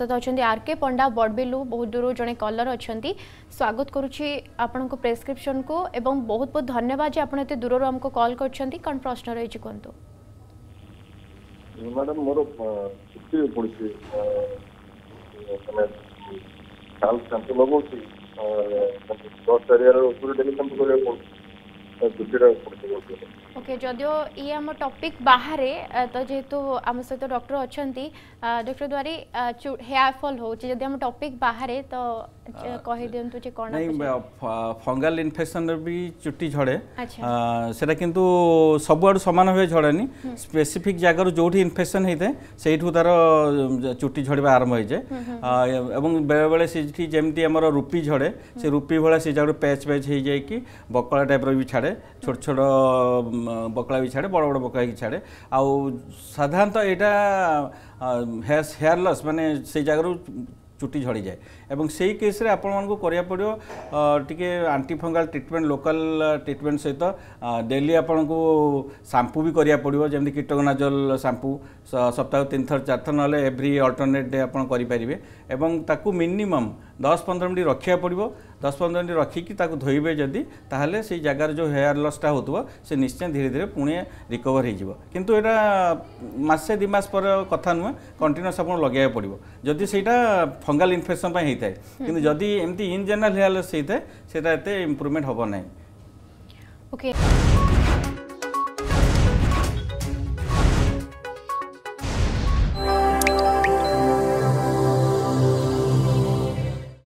ସହିତ ଅଛନ୍ତି ଆର୍ କେ ପଣ୍ଡା ବଡ଼ବିଲୁ ବହୁତ ଦୂରରୁ ଜଣେ କଲର୍ ଅଛନ୍ତି ସ୍ୱାଗତ କରୁଛି ଆପଣଙ୍କ ପ୍ରେସକ୍ରିପ୍ସନ୍କୁ ଏବଂ ବହୁତ ବହୁତ ଧନ୍ୟବାଦ ଯେ ଆପଣ ଏତେ ଦୂରରୁ ଆମକୁ କଲ୍ କରିଛନ୍ତି କ'ଣ ପ୍ରଶ୍ନ ରହିଛି କୁହନ୍ତୁ ମ୍ୟାଡ଼ାମ୍ ମୋର ଚୁକ୍ତି ପଡ଼ିଛି ମାନେ କାଲି ଲଗାଉଛି ଦଶ ଚାରିଆର ଉପରେ ଡେଲି କରିବାକୁ ପଡ଼ୁଛି ଚୁକ୍ତିଟା ପଡ଼ିଛି যদিও ইয়ে আমার টপিক বাহারে তো যেহেতু আমার সহ ডক্টর অনেক ডক্টর দ্বারি হেয়ার ফল হচ্ছে যদি আমার টপিক বাহারে তো কহিদিন্তু যে কোন ফঙ্গাল ইনফেকশন বি চুটি ঝড়ে সেটা কিন্তু সবুআড়ু সমান হয়ে ঝড়েনি স্পেসিফিক জায়গার যেটি ইনফেকশন হয়ে থাকে সেইঠু তার চুটি ঝড়া আরম্ভ হয়ে যায় এবং বেড়ে সেটি যেমতি আমার রুপি ঝড়ে সে রুপি ভাড়া সে জায়গায় প্যাচ প্যাচ হয়ে যাই বকলা টাইপর বি ছাড়ে ছোট ছোট বকলা বি ছাড়ে বড় বড় বকলা কি ছাড়ে আউ সাধারণত এটা হেয়ারলস মানে সেই জায়গার চুটি ঝড়ি যায় এবং সেই কেসরে আপনার করা পড়ব টিকি আন্টিফঙ্গাল ট্রিটমেন্ট লোকাল ট্রিটমেন্ট সহিত ডেলি আপনার সাম্পু বি করা পড়ব যেমনি কীটনাজল সাম্পু সপ্তাহ তিন থর চার থর নহলে এভ্রি অল্টরনেট ডে আপনার করে এবং তাকে মিনিমম দশ পনেরো মিনিট রক্ষা পড়ব দশ পনেরো দিন রক্ষিকি তাকে ধোইবে যদি তাহলে সেই জায়গার যে হেয়ার লসটা হোথব সে নিশ্চয় ধীরে ধীরে পুনে রিকভর হয়ে যাব কিন্তু এটা মাসে দুই মাস পর কথা নুহে কন্টিনিউস আপনার লগাইয়া পড়ব যদি সেইটা ফঙ্গাল ইনফেকশন হয়ে থাকে কিন্তু যদি এমতি ইন জেনারেল হেয়ার লস হয়ে থাকে সেটা এতে ইম্প্রুভমেন্ট হব না ওকে